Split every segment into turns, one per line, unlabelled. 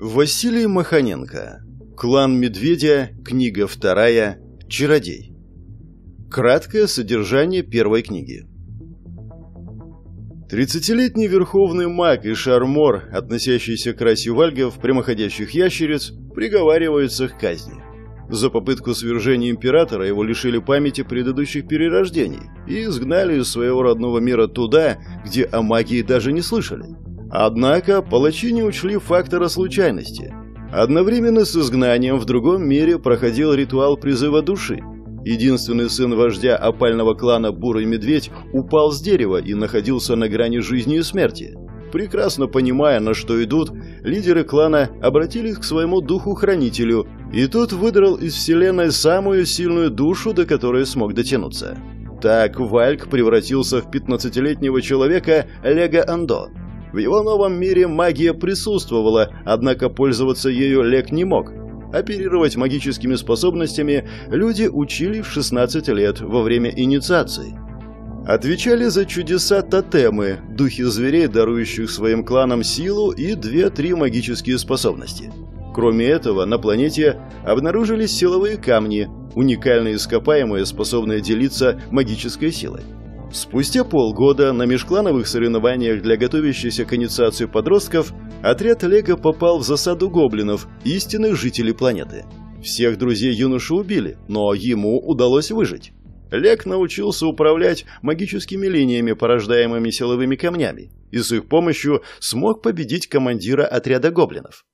Василий Маханенко. Клан Медведя. Книга вторая. Чародей. Краткое содержание первой книги. Тридцатилетний верховный маг и шармор, относящийся к расе вальгов, прямоходящих ящериц, приговариваются к казни. За попытку свержения императора его лишили памяти предыдущих перерождений и изгнали из своего родного мира туда, где о магии даже не слышали. Однако палачи не учли фактора случайности. Одновременно с изгнанием в другом мире проходил ритуал призыва души. Единственный сын вождя опального клана Бурый Медведь упал с дерева и находился на грани жизни и смерти. Прекрасно понимая, на что идут, лидеры клана обратились к своему духу-хранителю, и тот выдрал из вселенной самую сильную душу, до которой смог дотянуться. Так Вальк превратился в 15-летнего человека Лего Андо – в его новом мире магия присутствовала, однако пользоваться ею Лек не мог. Оперировать магическими способностями люди учили в 16 лет во время инициации. Отвечали за чудеса тотемы, духи зверей, дарующих своим кланам силу и две-три магические способности. Кроме этого, на планете обнаружились силовые камни, уникальные ископаемые, способные делиться магической силой. Спустя полгода на межклановых соревнованиях для готовящихся к инициации подростков отряд Лего попал в засаду гоблинов, истинных жителей планеты. Всех друзей юноши убили, но ему удалось выжить. Лег научился управлять магическими линиями, порождаемыми силовыми камнями, и с их помощью смог победить командира отряда гоблинов.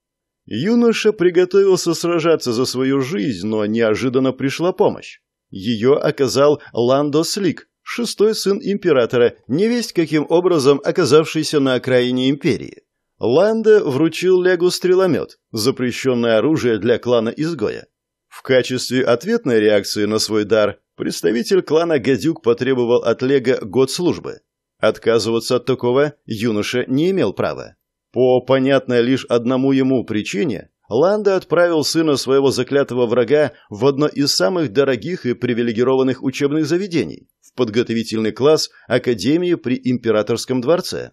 Юноша приготовился сражаться за свою жизнь, но неожиданно пришла помощь. Ее оказал Ландо Слик, шестой сын императора, невесть каким образом оказавшийся на окраине империи. Ланда вручил Легу стреломет, запрещенное оружие для клана изгоя. В качестве ответной реакции на свой дар представитель клана Гадюк потребовал от Лего год службы. Отказываться от такого юноша не имел права. По понятной лишь одному ему причине, Ланда отправил сына своего заклятого врага в одно из самых дорогих и привилегированных учебных заведений, подготовительный класс Академии при Императорском дворце.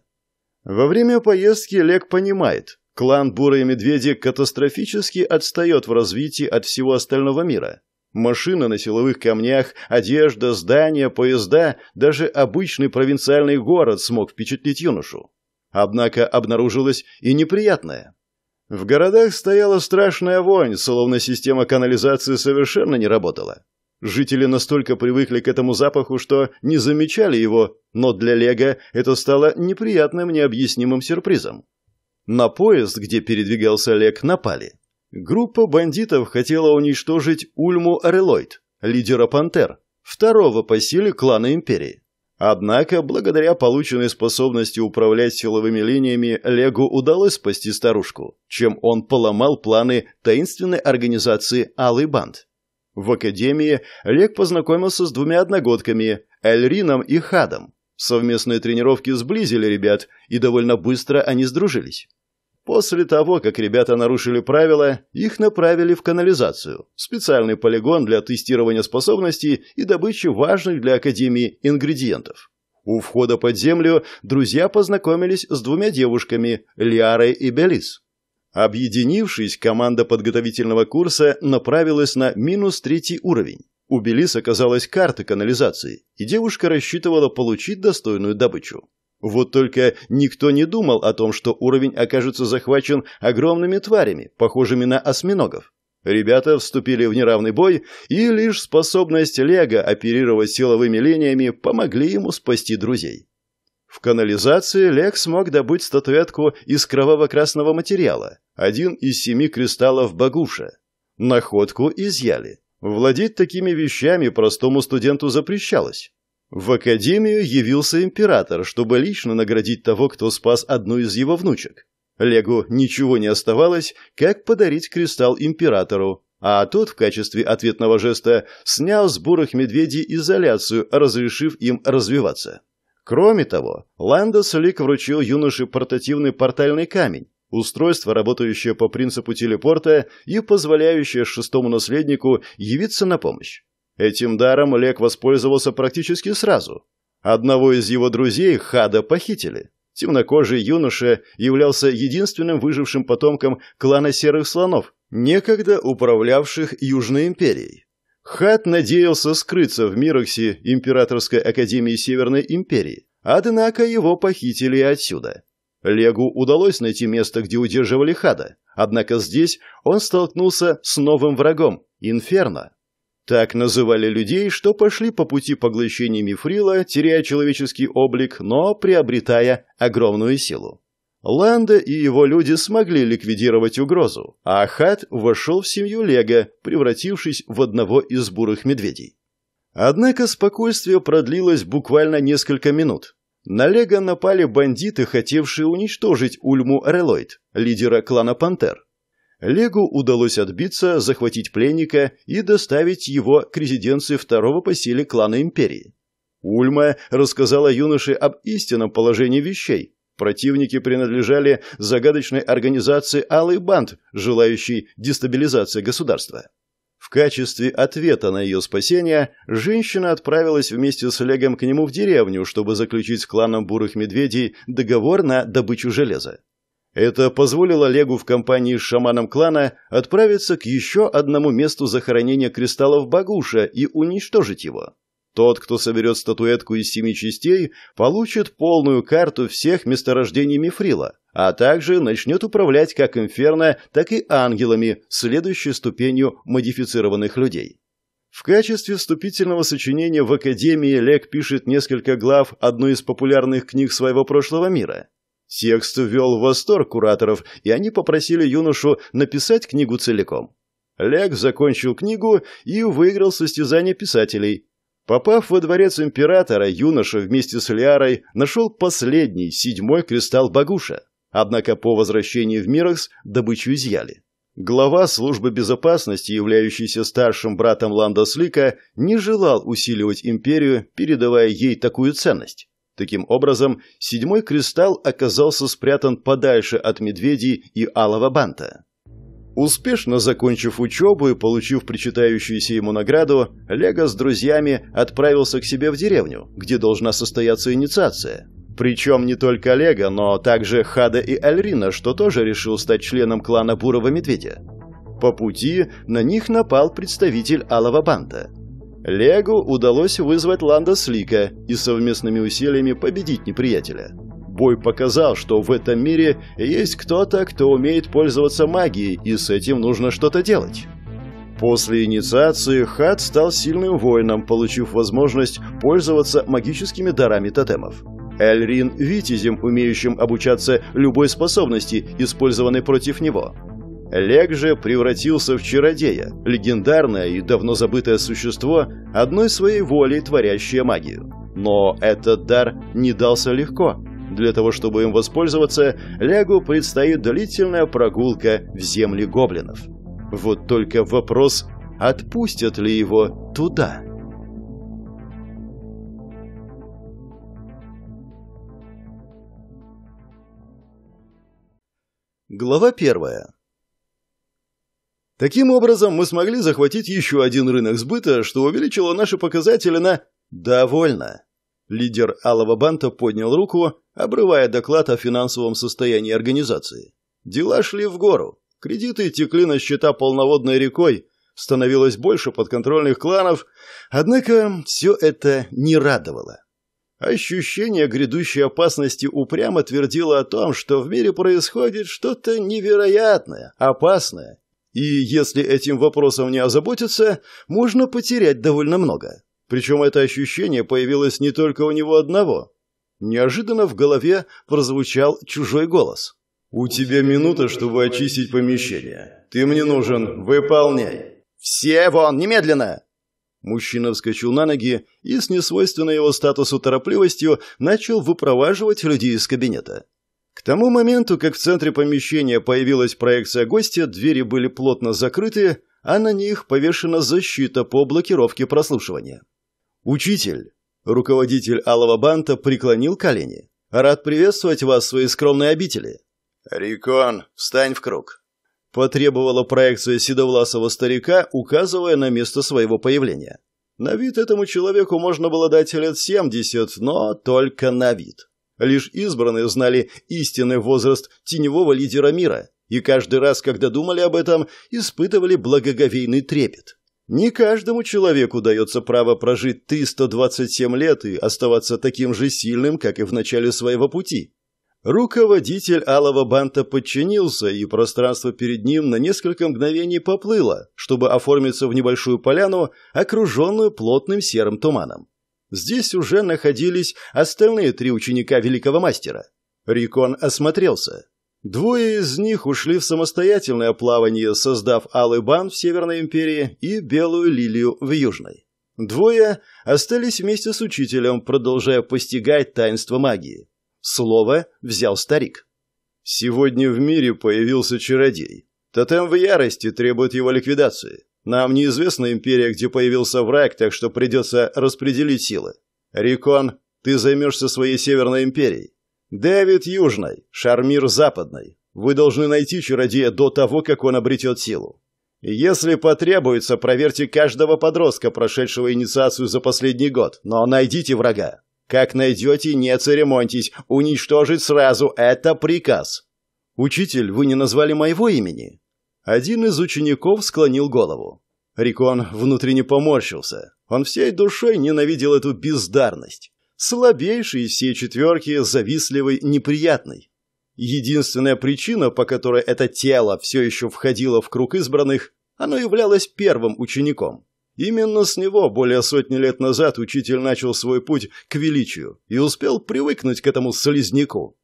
Во время поездки Лек понимает, клан Бурые Медведи катастрофически отстает в развитии от всего остального мира. Машины на силовых камнях, одежда, здания, поезда, даже обычный провинциальный город смог впечатлить юношу. Однако обнаружилось и неприятное. В городах стояла страшная вонь, словно система канализации совершенно не работала. Жители настолько привыкли к этому запаху, что не замечали его, но для Лего это стало неприятным необъяснимым сюрпризом. На поезд, где передвигался Лег, напали. Группа бандитов хотела уничтожить Ульму Релойд, лидера «Пантер», второго по силе клана Империи. Однако, благодаря полученной способности управлять силовыми линиями, Легу удалось спасти старушку, чем он поломал планы таинственной организации «Алый банд». В академии Лек познакомился с двумя одногодками – Эльрином и Хадом. Совместные тренировки сблизили ребят, и довольно быстро они сдружились. После того, как ребята нарушили правила, их направили в канализацию, специальный полигон для тестирования способностей и добычи важных для Академии ингредиентов. У входа под землю друзья познакомились с двумя девушками – Лиарой и Белис. Объединившись, команда подготовительного курса направилась на минус третий уровень. У Белис оказалась карта канализации, и девушка рассчитывала получить достойную добычу. Вот только никто не думал о том, что уровень окажется захвачен огромными тварями, похожими на осьминогов. Ребята вступили в неравный бой, и лишь способность Лего оперировать силовыми линиями помогли ему спасти друзей. В канализации Лекс смог добыть статуэтку из кроваво-красного материала, один из семи кристаллов Багуша. Находку изъяли. Владеть такими вещами простому студенту запрещалось. В академию явился император, чтобы лично наградить того, кто спас одну из его внучек. Легу ничего не оставалось, как подарить кристалл императору, а тот в качестве ответного жеста снял с бурых медведей изоляцию, разрешив им развиваться. Кроме того, Ландес Лик вручил юноше портативный портальный камень, устройство, работающее по принципу телепорта и позволяющее шестому наследнику явиться на помощь. Этим даром Лек воспользовался практически сразу. Одного из его друзей, Хада, похитили. Темнокожий юноша являлся единственным выжившим потомком клана Серых Слонов, некогда управлявших Южной империей. Хат надеялся скрыться в Мироксе Императорской Академии Северной Империи, однако его похитили отсюда. Легу удалось найти место, где удерживали Хада, однако здесь он столкнулся с новым врагом – Инферно. Так называли людей, что пошли по пути поглощения мифрила, теряя человеческий облик, но приобретая огромную силу. Ланда и его люди смогли ликвидировать угрозу, а Ахат вошел в семью Лего, превратившись в одного из бурых медведей. Однако спокойствие продлилось буквально несколько минут. На Лего напали бандиты, хотевшие уничтожить Ульму Релойд, лидера клана Пантер. Легу удалось отбиться, захватить пленника и доставить его к резиденции второго по силе клана Империи. Ульма рассказала юноше об истинном положении вещей, Противники принадлежали загадочной организации «Алый банд», желающей дестабилизации государства. В качестве ответа на ее спасение женщина отправилась вместе с Олегом к нему в деревню, чтобы заключить с кланом бурых медведей договор на добычу железа. Это позволило Олегу в компании с шаманом клана отправиться к еще одному месту захоронения кристаллов Багуша и уничтожить его. Тот, кто соберет статуэтку из семи частей, получит полную карту всех месторождений мифрила, а также начнет управлять как инферно, так и ангелами, следующей ступенью модифицированных людей. В качестве вступительного сочинения в Академии Лек пишет несколько глав одной из популярных книг своего прошлого мира. Текст ввел в восторг кураторов, и они попросили юношу написать книгу целиком. Лек закончил книгу и выиграл состязание писателей – Попав во дворец императора, юноша вместе с Лиарой нашел последний, седьмой кристалл Багуша. Однако по возвращении в Миракс добычу изъяли. Глава службы безопасности, являющийся старшим братом Ланда Слика, не желал усиливать империю, передавая ей такую ценность. Таким образом, седьмой кристалл оказался спрятан подальше от медведей и алого банта. Успешно закончив учебу и получив причитающуюся ему награду, Лего с друзьями отправился к себе в деревню, где должна состояться инициация. Причем не только Лего, но также Хада и Альрина, что тоже решил стать членом клана Бурого Медведя. По пути на них напал представитель Алого Банта. Легу удалось вызвать Ланда Слика и совместными усилиями победить неприятеля. Бой показал, что в этом мире есть кто-то, кто умеет пользоваться магией, и с этим нужно что-то делать. После инициации Хат стал сильным воином, получив возможность пользоваться магическими дарами тотемов. Эльрин – витязем, умеющим обучаться любой способности, использованной против него. Лег же превратился в чародея, легендарное и давно забытое существо, одной своей волей творящее магию. Но этот дар не дался легко – для того, чтобы им воспользоваться, Лягу предстоит длительная прогулка в земли гоблинов. Вот только вопрос, отпустят ли его туда? Глава первая. Таким образом, мы смогли захватить еще один рынок сбыта, что увеличило наши показатели на «довольно». Лидер Алого Банта поднял руку, обрывая доклад о финансовом состоянии организации. Дела шли в гору. Кредиты текли на счета полноводной рекой, становилось больше подконтрольных кланов, однако все это не радовало. Ощущение грядущей опасности упрямо твердило о том, что в мире происходит что-то невероятное, опасное, и если этим вопросом не озаботиться, можно потерять довольно много. Причем это ощущение появилось не только у него одного. Неожиданно в голове прозвучал чужой голос. «У тебя минута, чтобы очистить помещение. Ты мне нужен. Выполняй». «Все вон, немедленно!» Мужчина вскочил на ноги и с несвойственной его статусу торопливостью начал выпроваживать людей из кабинета. К тому моменту, как в центре помещения появилась проекция гостя, двери были плотно закрыты, а на них повешена защита по блокировке прослушивания. «Учитель!» Руководитель Алого Банта преклонил колени. «Рад приветствовать вас в своей скромной обители!» «Рикон, встань в круг!» Потребовала проекция седовласого старика, указывая на место своего появления. На вид этому человеку можно было дать лет семьдесят, но только на вид. Лишь избранные знали истинный возраст теневого лидера мира, и каждый раз, когда думали об этом, испытывали благоговейный трепет. Не каждому человеку дается право прожить 327 лет и оставаться таким же сильным, как и в начале своего пути. Руководитель алого банта подчинился, и пространство перед ним на несколько мгновений поплыло, чтобы оформиться в небольшую поляну, окруженную плотным серым туманом. Здесь уже находились остальные три ученика великого мастера. Рикон осмотрелся. Двое из них ушли в самостоятельное плавание, создав Алый Бан в Северной империи и Белую Лилию в Южной. Двое остались вместе с учителем, продолжая постигать таинство магии. Слово взял старик. «Сегодня в мире появился чародей. Тотем в ярости требует его ликвидации. Нам неизвестна империя, где появился враг, так что придется распределить силы. Рикон, ты займешься своей Северной империей. «Дэвид Южный, Шармир Западный. Вы должны найти чародея до того, как он обретет силу. Если потребуется, проверьте каждого подростка, прошедшего инициацию за последний год, но найдите врага. Как найдете, не церемоньтесь, уничтожить сразу – это приказ». «Учитель, вы не назвали моего имени?» Один из учеников склонил голову. Рикон внутренне поморщился. Он всей душой ненавидел эту бездарность слабейший из всей четверки, завистливый, неприятный. Единственная причина, по которой это тело все еще входило в круг избранных, оно являлось первым учеником. Именно с него более сотни лет назад учитель начал свой путь к величию и успел привыкнуть к этому слизняку.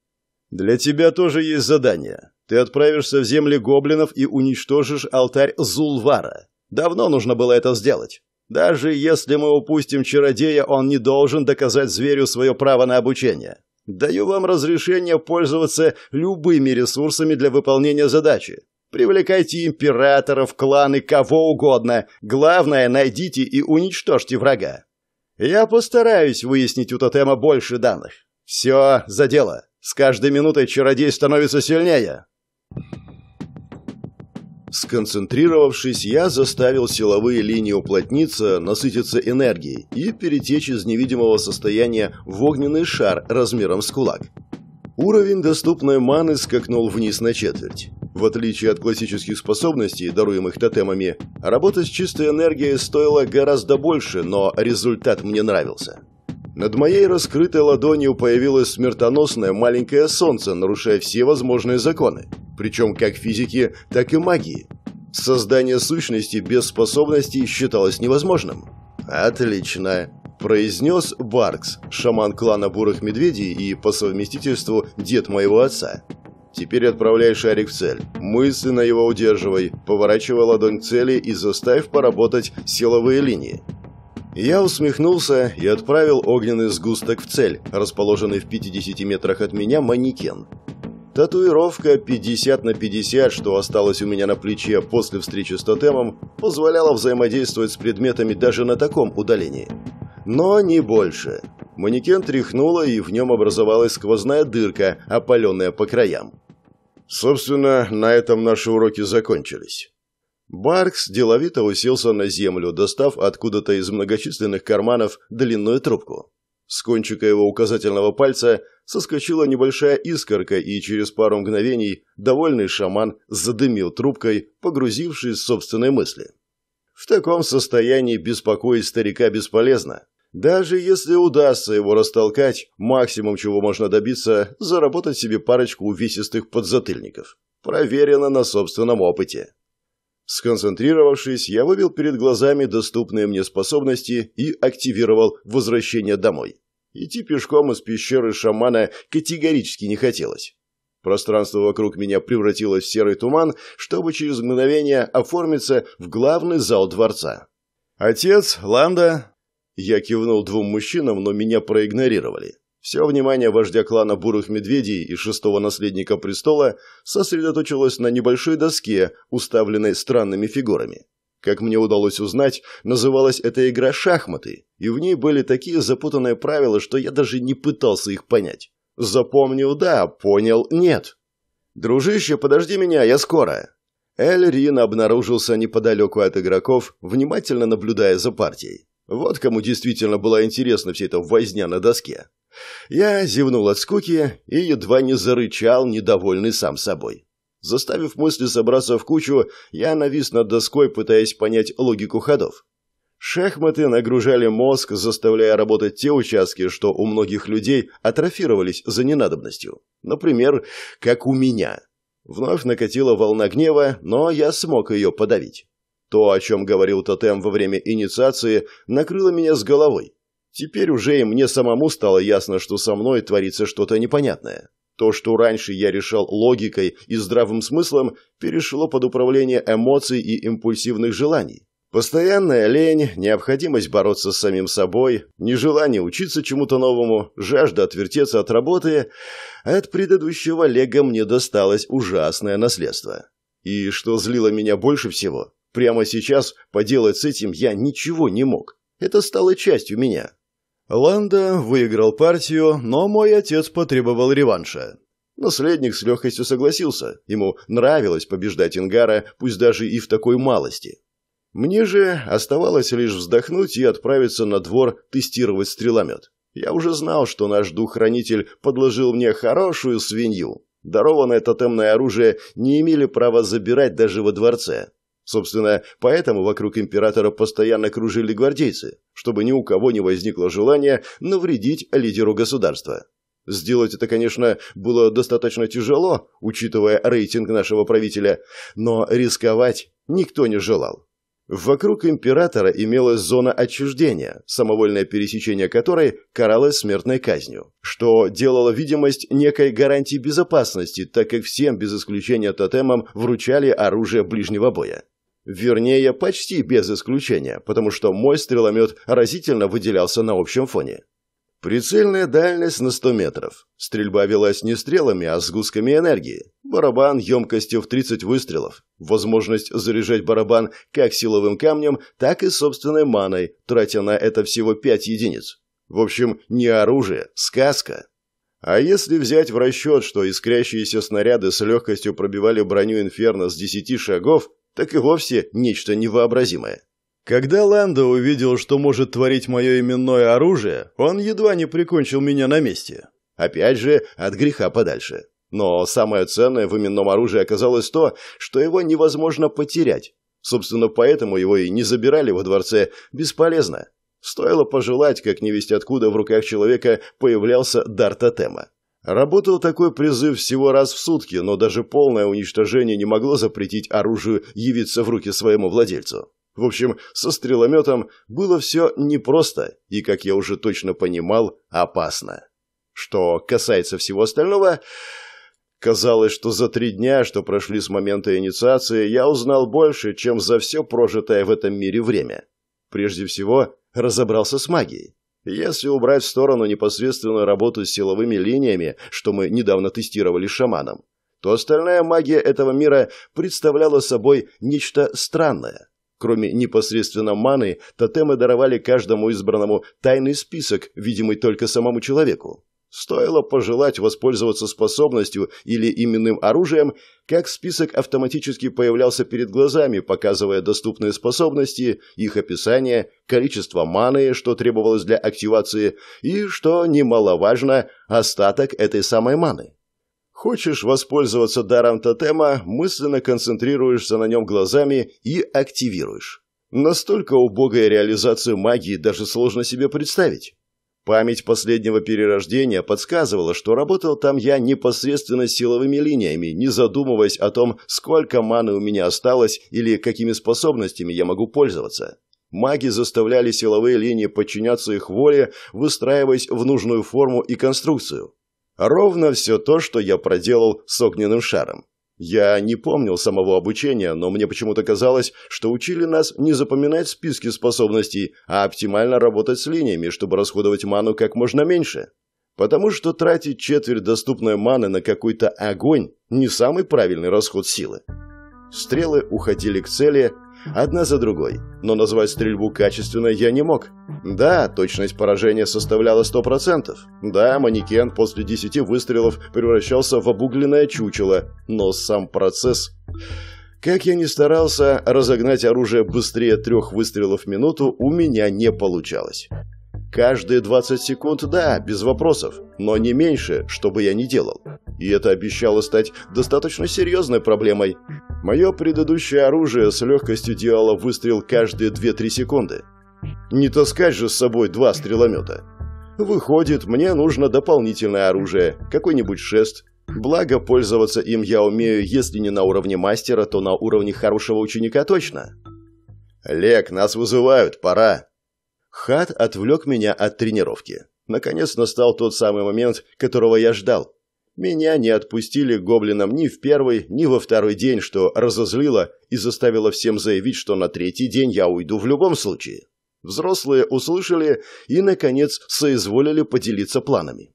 «Для тебя тоже есть задание. Ты отправишься в земли гоблинов и уничтожишь алтарь Зулвара. Давно нужно было это сделать. Даже если мы упустим чародея, он не должен доказать зверю свое право на обучение. Даю вам разрешение пользоваться любыми ресурсами для выполнения задачи. Привлекайте императоров, кланы, кого угодно. Главное, найдите и уничтожьте врага. Я постараюсь выяснить у тотема больше данных. Все за дело. С каждой минутой чародей становится сильнее. Сконцентрировавшись, я заставил силовые линии уплотниться, насытиться энергией и перетечь из невидимого состояния в огненный шар размером с кулак. Уровень доступной маны скакнул вниз на четверть. В отличие от классических способностей, даруемых тотемами, работа с чистой энергией стоила гораздо больше, но результат мне нравился. Над моей раскрытой ладонью появилось смертоносное маленькое солнце, нарушая все возможные законы, причем как физики, так и магии. Создание сущности без способностей считалось невозможным. «Отлично», – произнес Баркс, шаман клана бурых медведей и по совместительству дед моего отца. «Теперь отправляй шарик в цель. Мысленно его удерживай, поворачивай ладонь к цели и заставь поработать силовые линии. Я усмехнулся и отправил огненный сгусток в цель, расположенный в 50 метрах от меня манекен. Татуировка 50 на 50, что осталось у меня на плече после встречи с тотемом, позволяла взаимодействовать с предметами даже на таком удалении. Но не больше. Манекен тряхнуло, и в нем образовалась сквозная дырка, опаленная по краям. Собственно, на этом наши уроки закончились. Баркс деловито уселся на землю, достав откуда-то из многочисленных карманов длинную трубку. С кончика его указательного пальца соскочила небольшая искорка, и через пару мгновений довольный шаман задымил трубкой, погрузившись в собственные мысли. В таком состоянии беспокоить старика бесполезно. Даже если удастся его растолкать, максимум, чего можно добиться, заработать себе парочку увесистых подзатыльников. Проверено на собственном опыте. Сконцентрировавшись, я вывел перед глазами доступные мне способности и активировал возвращение домой. Идти пешком из пещеры шамана категорически не хотелось. Пространство вокруг меня превратилось в серый туман, чтобы через мгновение оформиться в главный зал дворца. «Отец, Ланда!» Я кивнул двум мужчинам, но меня проигнорировали. Все внимание вождя клана Бурых Медведей и шестого наследника престола сосредоточилось на небольшой доске, уставленной странными фигурами. Как мне удалось узнать, называлась эта игра «Шахматы», и в ней были такие запутанные правила, что я даже не пытался их понять. Запомнил – да, понял – нет. «Дружище, подожди меня, я скоро!» Эль Рин обнаружился неподалеку от игроков, внимательно наблюдая за партией. Вот кому действительно была интересна вся эта возня на доске. Я зевнул от скуки и едва не зарычал, недовольный сам собой. Заставив мысли собраться в кучу, я навис над доской, пытаясь понять логику ходов. Шахматы нагружали мозг, заставляя работать те участки, что у многих людей атрофировались за ненадобностью. Например, как у меня. Вновь накатила волна гнева, но я смог ее подавить. То, о чем говорил тотем во время инициации, накрыло меня с головой. Теперь уже и мне самому стало ясно, что со мной творится что-то непонятное. То, что раньше я решал логикой и здравым смыслом, перешло под управление эмоций и импульсивных желаний. Постоянная лень, необходимость бороться с самим собой, нежелание учиться чему-то новому, жажда отвертеться от работы – от предыдущего Лего мне досталось ужасное наследство. И что злило меня больше всего, прямо сейчас поделать с этим я ничего не мог. Это стало частью меня, Ланда выиграл партию, но мой отец потребовал реванша. Наследник с легкостью согласился. Ему нравилось побеждать Ингара, пусть даже и в такой малости. Мне же оставалось лишь вздохнуть и отправиться на двор тестировать стреломет. Я уже знал, что наш дух-хранитель подложил мне хорошую свинью. Дарованное тотемное оружие не имели права забирать даже во дворце. Собственно, поэтому вокруг императора постоянно кружили гвардейцы, чтобы ни у кого не возникло желания навредить лидеру государства. Сделать это, конечно, было достаточно тяжело, учитывая рейтинг нашего правителя, но рисковать никто не желал. Вокруг императора имелась зона отчуждения, самовольное пересечение которой каралось смертной казнью, что делало видимость некой гарантии безопасности, так как всем без исключения тотемам вручали оружие ближнего боя. Вернее, почти без исключения, потому что мой стреломет разительно выделялся на общем фоне. Прицельная дальность на 100 метров. Стрельба велась не стрелами, а сгустками энергии. Барабан емкостью в 30 выстрелов. Возможность заряжать барабан как силовым камнем, так и собственной маной, тратя на это всего 5 единиц. В общем, не оружие, сказка. А если взять в расчет, что искрящиеся снаряды с легкостью пробивали броню Инферно с 10 шагов, так и вовсе нечто невообразимое. Когда Ландо увидел, что может творить мое именное оружие, он едва не прикончил меня на месте. Опять же, от греха подальше. Но самое ценное в именном оружии оказалось то, что его невозможно потерять. Собственно, поэтому его и не забирали во дворце бесполезно. Стоило пожелать, как не невесть откуда в руках человека появлялся дар тотема. Работал такой призыв всего раз в сутки, но даже полное уничтожение не могло запретить оружию явиться в руки своему владельцу. В общем, со стрелометом было все непросто и, как я уже точно понимал, опасно. Что касается всего остального, казалось, что за три дня, что прошли с момента инициации, я узнал больше, чем за все прожитое в этом мире время. Прежде всего, разобрался с магией. Если убрать в сторону непосредственную работу с силовыми линиями, что мы недавно тестировали шаманом, то остальная магия этого мира представляла собой нечто странное. Кроме непосредственно маны, тотемы даровали каждому избранному тайный список, видимый только самому человеку. Стоило пожелать воспользоваться способностью или именным оружием, как список автоматически появлялся перед глазами, показывая доступные способности, их описание, количество маны, что требовалось для активации, и, что немаловажно, остаток этой самой маны. Хочешь воспользоваться даром тотема, мысленно концентрируешься на нем глазами и активируешь. Настолько убогая реализация магии даже сложно себе представить. Память последнего перерождения подсказывала, что работал там я непосредственно силовыми линиями, не задумываясь о том, сколько маны у меня осталось или какими способностями я могу пользоваться. Маги заставляли силовые линии подчиняться их воле, выстраиваясь в нужную форму и конструкцию. Ровно все то, что я проделал с огненным шаром. Я не помнил самого обучения, но мне почему-то казалось, что учили нас не запоминать списки способностей, а оптимально работать с линиями, чтобы расходовать ману как можно меньше. Потому что тратить четверть доступной маны на какой-то огонь – не самый правильный расход силы. Стрелы уходили к цели, одна за другой, но назвать стрельбу качественной я не мог. Да, точность поражения составляла 100%. Да, манекен после 10 выстрелов превращался в обугленное чучело, но сам процесс... Как я ни старался, разогнать оружие быстрее трех выстрелов в минуту у меня не получалось. Каждые 20 секунд, да, без вопросов, но не меньше, что бы я ни делал. И это обещало стать достаточно серьезной проблемой. Мое предыдущее оружие с легкостью делало выстрел каждые 2-3 секунды. Не таскать же с собой два стреломета. Выходит, мне нужно дополнительное оружие, какой-нибудь шест. Благо, пользоваться им я умею, если не на уровне мастера, то на уровне хорошего ученика точно. «Лек, нас вызывают, пора!» Хат отвлек меня от тренировки. Наконец настал тот самый момент, которого я ждал. Меня не отпустили гоблинам ни в первый, ни во второй день, что разозлило и заставило всем заявить, что на третий день я уйду в любом случае. Взрослые услышали и, наконец, соизволили поделиться планами.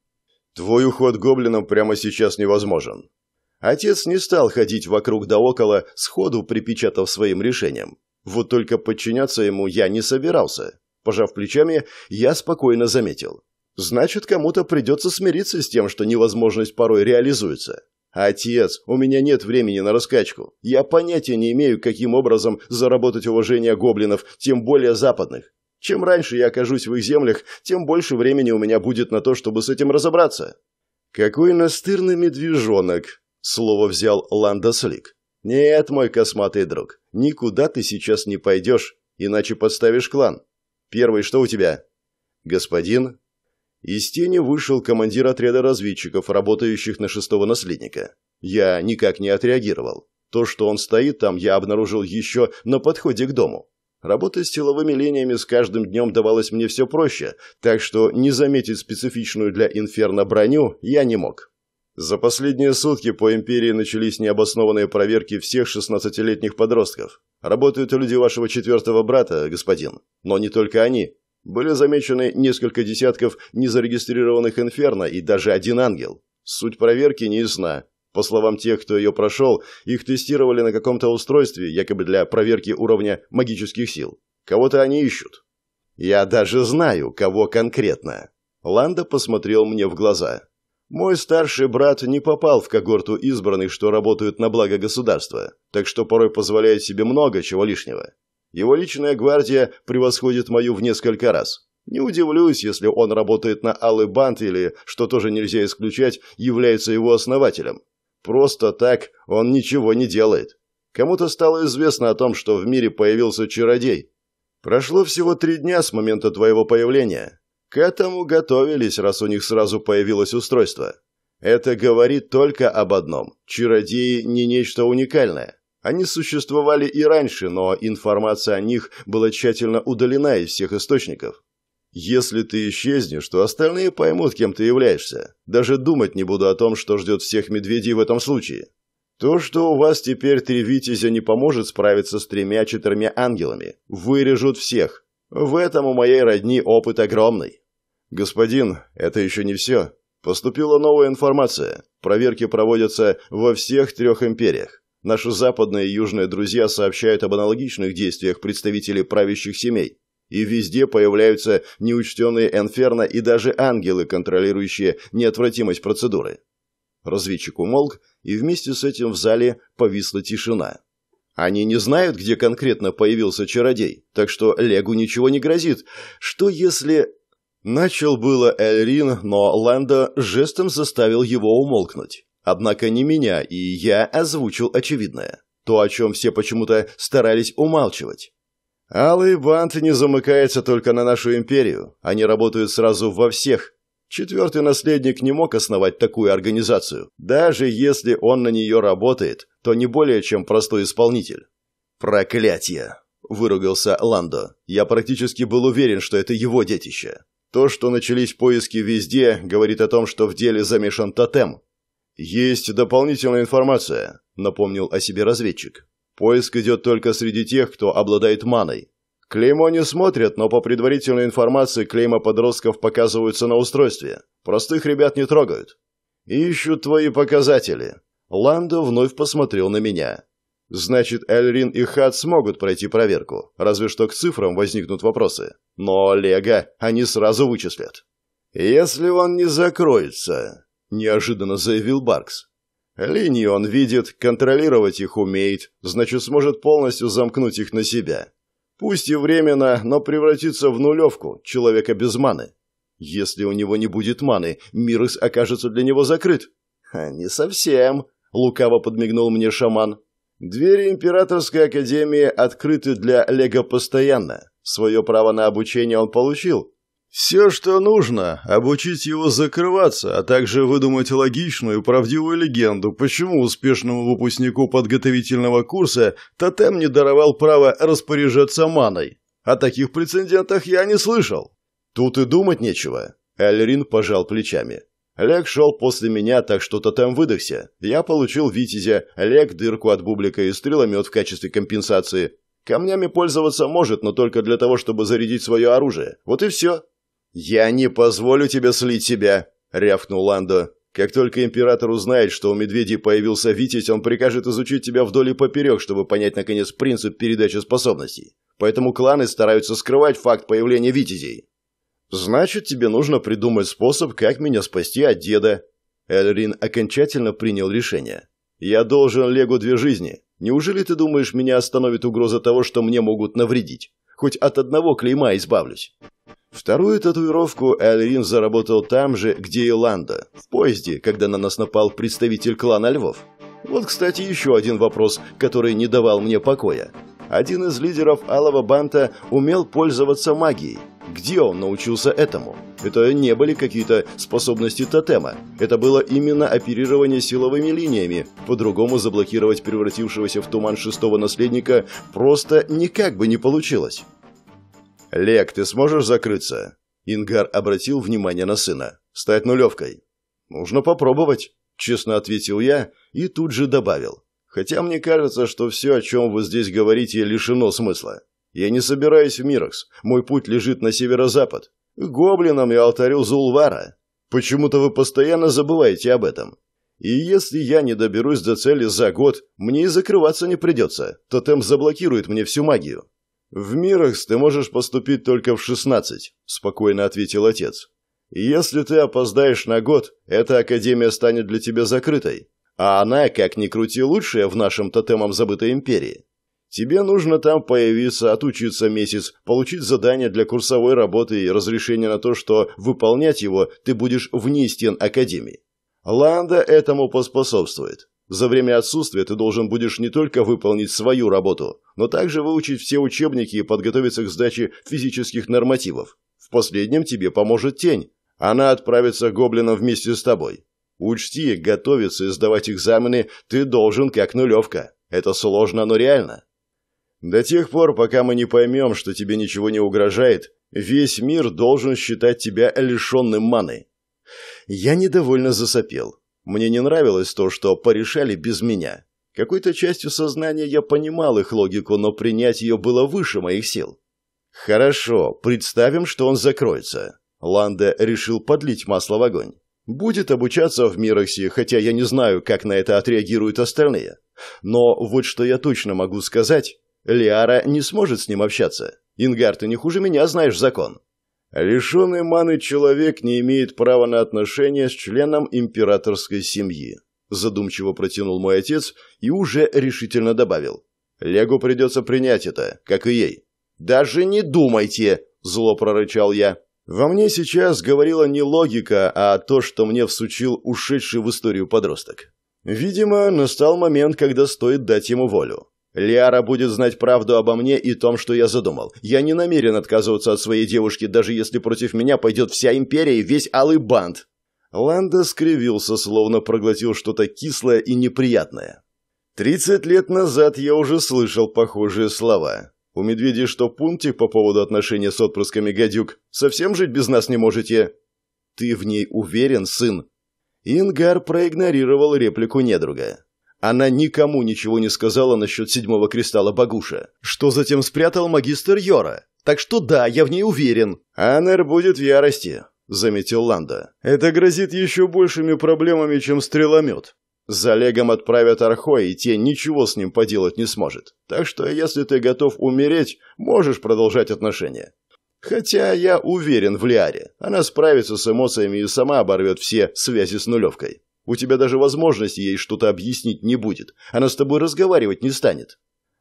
«Твой уход гоблинам прямо сейчас невозможен». Отец не стал ходить вокруг да около, сходу припечатав своим решением. Вот только подчиняться ему я не собирался. Пожав плечами, я спокойно заметил. Значит, кому-то придется смириться с тем, что невозможность порой реализуется. Отец, у меня нет времени на раскачку. Я понятия не имею, каким образом заработать уважение гоблинов, тем более западных. Чем раньше я окажусь в их землях, тем больше времени у меня будет на то, чтобы с этим разобраться. Какой настырный медвежонок, слово взял Ландослик. Нет, мой косматый друг, никуда ты сейчас не пойдешь, иначе подставишь клан. Первый, что у тебя? Господин из тени вышел командир отряда разведчиков, работающих на шестого наследника. Я никак не отреагировал. То, что он стоит там, я обнаружил еще на подходе к дому. Работа с силовыми линиями с каждым днем давалась мне все проще, так что не заметить специфичную для инферно броню я не мог. За последние сутки по империи начались необоснованные проверки всех 16-летних подростков. Работают люди вашего четвертого брата, господин. Но не только они. Были замечены несколько десятков незарегистрированных инферно и даже один ангел. Суть проверки неясна. По словам тех, кто ее прошел, их тестировали на каком-то устройстве, якобы для проверки уровня магических сил. Кого-то они ищут. Я даже знаю, кого конкретно. Ланда посмотрел мне в глаза. Мой старший брат не попал в когорту избранных, что работают на благо государства, так что порой позволяет себе много чего лишнего. Его личная гвардия превосходит мою в несколько раз. Не удивлюсь, если он работает на Алый Бант или, что тоже нельзя исключать, является его основателем. Просто так он ничего не делает. Кому-то стало известно о том, что в мире появился чародей. Прошло всего три дня с момента твоего появления. К этому готовились, раз у них сразу появилось устройство. Это говорит только об одном. Чародеи не нечто уникальное. Они существовали и раньше, но информация о них была тщательно удалена из всех источников. Если ты исчезнешь, то остальные поймут, кем ты являешься. Даже думать не буду о том, что ждет всех медведей в этом случае. То, что у вас теперь три витязя, не поможет справиться с тремя-четырьмя ангелами. Вырежут всех. В этом у моей родни опыт огромный. Господин, это еще не все. Поступила новая информация. Проверки проводятся во всех трех империях. Наши западные и южные друзья сообщают об аналогичных действиях представителей правящих семей. И везде появляются неучтенные инферно и даже ангелы, контролирующие неотвратимость процедуры. Разведчик умолк, и вместе с этим в зале повисла тишина. Они не знают, где конкретно появился чародей, так что Легу ничего не грозит. Что если... Начал было Эльрин, но Лэнда жестом заставил его умолкнуть. Однако не меня, и я озвучил очевидное. То, о чем все почему-то старались умалчивать. Алый бант не замыкается только на нашу империю. Они работают сразу во всех. Четвертый наследник не мог основать такую организацию. Даже если он на нее работает, то не более чем простой исполнитель. Проклятие! – выругался Ландо. «Я практически был уверен, что это его детище. То, что начались поиски везде, говорит о том, что в деле замешан тотем. «Есть дополнительная информация», — напомнил о себе разведчик. «Поиск идет только среди тех, кто обладает маной. Клеймо не смотрят, но по предварительной информации клейма подростков показываются на устройстве. Простых ребят не трогают. Ищут твои показатели». Ландо вновь посмотрел на меня. «Значит, Эльрин и Хат смогут пройти проверку, разве что к цифрам возникнут вопросы. Но Лего они сразу вычислят». «Если он не закроется», неожиданно заявил Баркс. Линии он видит, контролировать их умеет, значит, сможет полностью замкнуть их на себя. Пусть и временно, но превратится в нулевку, человека без маны. Если у него не будет маны, Мирекс окажется для него закрыт. не совсем, лукаво подмигнул мне шаман. Двери Императорской Академии открыты для Лего постоянно. Свое право на обучение он получил, все, что нужно, обучить его закрываться, а также выдумать логичную и правдивую легенду, почему успешному выпускнику подготовительного курса тотем не даровал право распоряжаться маной. О таких прецедентах я не слышал. Тут и думать нечего. Эльрин пожал плечами. Лек шел после меня, так что тотем выдохся. Я получил витязя, Лек дырку от бублика и стреломет в качестве компенсации. Камнями пользоваться может, но только для того, чтобы зарядить свое оружие. Вот и все. «Я не позволю тебе слить себя!» — рявкнул Ландо. «Как только император узнает, что у медведей появился Витязь, он прикажет изучить тебя вдоль и поперек, чтобы понять, наконец, принцип передачи способностей. Поэтому кланы стараются скрывать факт появления Витязей». «Значит, тебе нужно придумать способ, как меня спасти от деда». Эльрин окончательно принял решение. «Я должен Легу две жизни. Неужели ты думаешь, меня остановит угроза того, что мне могут навредить? Хоть от одного клейма избавлюсь». Вторую татуировку Эльрин заработал там же, где и Ланда, в поезде, когда на нас напал представитель клана Львов. Вот, кстати, еще один вопрос, который не давал мне покоя. Один из лидеров Алого Банта умел пользоваться магией. Где он научился этому? Это не были какие-то способности тотема. Это было именно оперирование силовыми линиями. По-другому заблокировать превратившегося в туман шестого наследника просто никак бы не получилось. «Лек, ты сможешь закрыться?» Ингар обратил внимание на сына. «Стать нулевкой». «Нужно попробовать», — честно ответил я и тут же добавил. «Хотя мне кажется, что все, о чем вы здесь говорите, лишено смысла. Я не собираюсь в Миракс. Мой путь лежит на северо-запад. К гоблинам я алтарю Зулвара. Почему-то вы постоянно забываете об этом. И если я не доберусь до цели за год, мне и закрываться не придется. Тотем заблокирует мне всю магию. «В мирах ты можешь поступить только в шестнадцать», – спокойно ответил отец. «Если ты опоздаешь на год, эта академия станет для тебя закрытой. А она, как ни крути, лучшая в нашем тотемом забытой империи. Тебе нужно там появиться, отучиться месяц, получить задание для курсовой работы и разрешение на то, что выполнять его ты будешь вне стен академии. Ланда этому поспособствует. За время отсутствия ты должен будешь не только выполнить свою работу, но также выучить все учебники и подготовиться к сдаче физических нормативов. В последнем тебе поможет тень. Она отправится к гоблинам вместе с тобой. Учти, готовиться и сдавать экзамены ты должен как нулевка. Это сложно, но реально. До тех пор, пока мы не поймем, что тебе ничего не угрожает, весь мир должен считать тебя лишенным маны. Я недовольно засопел. Мне не нравилось то, что порешали без меня. Какой-то частью сознания я понимал их логику, но принять ее было выше моих сил. «Хорошо, представим, что он закроется». Ланда решил подлить масло в огонь. «Будет обучаться в Мироксе, хотя я не знаю, как на это отреагируют остальные. Но вот что я точно могу сказать, Лиара не сможет с ним общаться. Ингар, ты не хуже меня знаешь закон». Лишенный маны человек не имеет права на отношения с членом императорской семьи задумчиво протянул мой отец и уже решительно добавил. «Легу придется принять это, как и ей». «Даже не думайте!» – зло прорычал я. Во мне сейчас говорила не логика, а то, что мне всучил ушедший в историю подросток. Видимо, настал момент, когда стоит дать ему волю. Лиара будет знать правду обо мне и том, что я задумал. Я не намерен отказываться от своей девушки, даже если против меня пойдет вся империя и весь алый банд. Ланда скривился, словно проглотил что-то кислое и неприятное. «Тридцать лет назад я уже слышал похожие слова. У медведей что пунктик по поводу отношения с отпрысками гадюк? Совсем жить без нас не можете?» «Ты в ней уверен, сын?» Ингар проигнорировал реплику недруга. Она никому ничего не сказала насчет седьмого кристалла Багуша, что затем спрятал магистр Йора. Так что да, я в ней уверен. Анер будет в ярости заметил Ланда. «Это грозит еще большими проблемами, чем стреломет. За Легом отправят Архой, и те ничего с ним поделать не сможет. Так что, если ты готов умереть, можешь продолжать отношения. Хотя я уверен в Лиаре. Она справится с эмоциями и сама оборвет все связи с нулевкой. У тебя даже возможности ей что-то объяснить не будет. Она с тобой разговаривать не станет».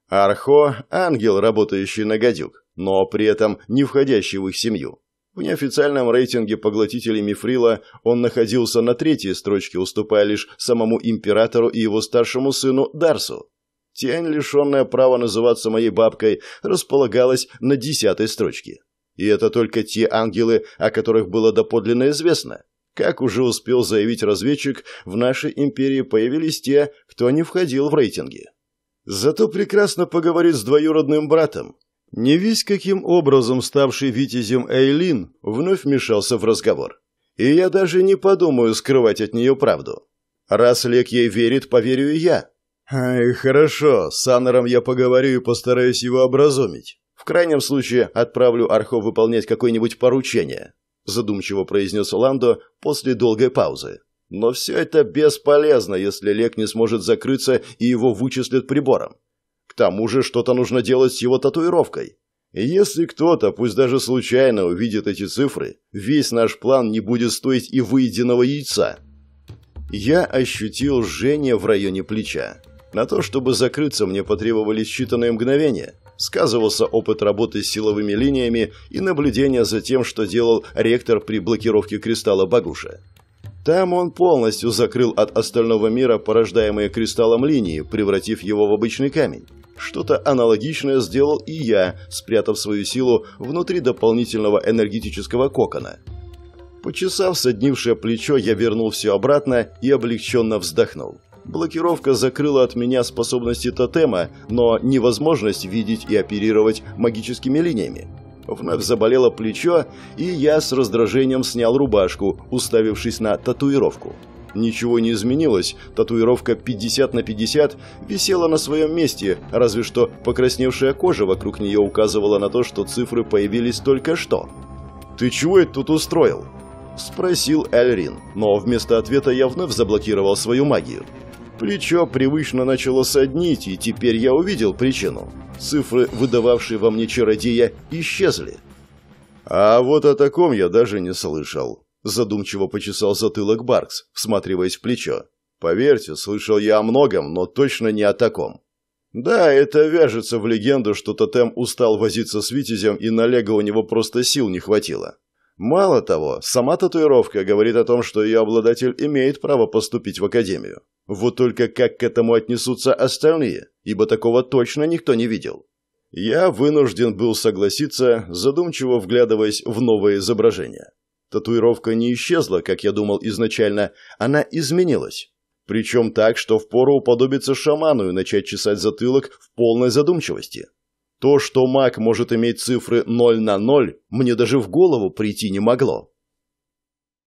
Архо – ангел, работающий на гадюк, но при этом не входящий в их семью. В неофициальном рейтинге поглотителей мифрила он находился на третьей строчке, уступая лишь самому императору и его старшему сыну Дарсу. Тень, лишенная права называться моей бабкой, располагалась на десятой строчке. И это только те ангелы, о которых было доподлинно известно. Как уже успел заявить разведчик, в нашей империи появились те, кто не входил в рейтинги. Зато прекрасно поговорить с двоюродным братом, не весь каким образом ставший витязем Эйлин вновь вмешался в разговор. И я даже не подумаю скрывать от нее правду. Раз Лек ей верит, поверю и я. Ай, хорошо, с Аннером я поговорю и постараюсь его образумить. В крайнем случае отправлю Архо выполнять какое-нибудь поручение, задумчиво произнес Ландо после долгой паузы. Но все это бесполезно, если Лек не сможет закрыться и его вычислят прибором. К тому же что-то нужно делать с его татуировкой. И если кто-то, пусть даже случайно, увидит эти цифры, весь наш план не будет стоить и выеденного яйца. Я ощутил жжение в районе плеча. На то, чтобы закрыться, мне потребовались считанные мгновения. Сказывался опыт работы с силовыми линиями и наблюдение за тем, что делал ректор при блокировке кристалла Багуша. Там он полностью закрыл от остального мира порождаемые кристаллом линии, превратив его в обычный камень. Что-то аналогичное сделал и я, спрятав свою силу внутри дополнительного энергетического кокона. Почесав соднившее плечо, я вернул все обратно и облегченно вздохнул. Блокировка закрыла от меня способности тотема, но невозможность видеть и оперировать магическими линиями. Вновь заболело плечо, и я с раздражением снял рубашку, уставившись на татуировку. Ничего не изменилось, татуировка 50 на 50 висела на своем месте, разве что покрасневшая кожа вокруг нее указывала на то, что цифры появились только что. «Ты чего это тут устроил?» – спросил Эльрин, но вместо ответа я вновь заблокировал свою магию. Плечо привычно начало соднить, и теперь я увидел причину. Цифры, выдававшие во мне чародея, исчезли. А вот о таком я даже не слышал. Задумчиво почесал затылок Баркс, всматриваясь в плечо. Поверьте, слышал я о многом, но точно не о таком. Да, это вяжется в легенду, что тотем устал возиться с Витязем, и налега у него просто сил не хватило. Мало того, сама татуировка говорит о том, что ее обладатель имеет право поступить в академию. Вот только как к этому отнесутся остальные, ибо такого точно никто не видел. Я вынужден был согласиться, задумчиво вглядываясь в новое изображение. Татуировка не исчезла, как я думал изначально, она изменилась. Причем так, что впору уподобится шаману и начать чесать затылок в полной задумчивости. То, что маг может иметь цифры 0 на 0, мне даже в голову прийти не могло.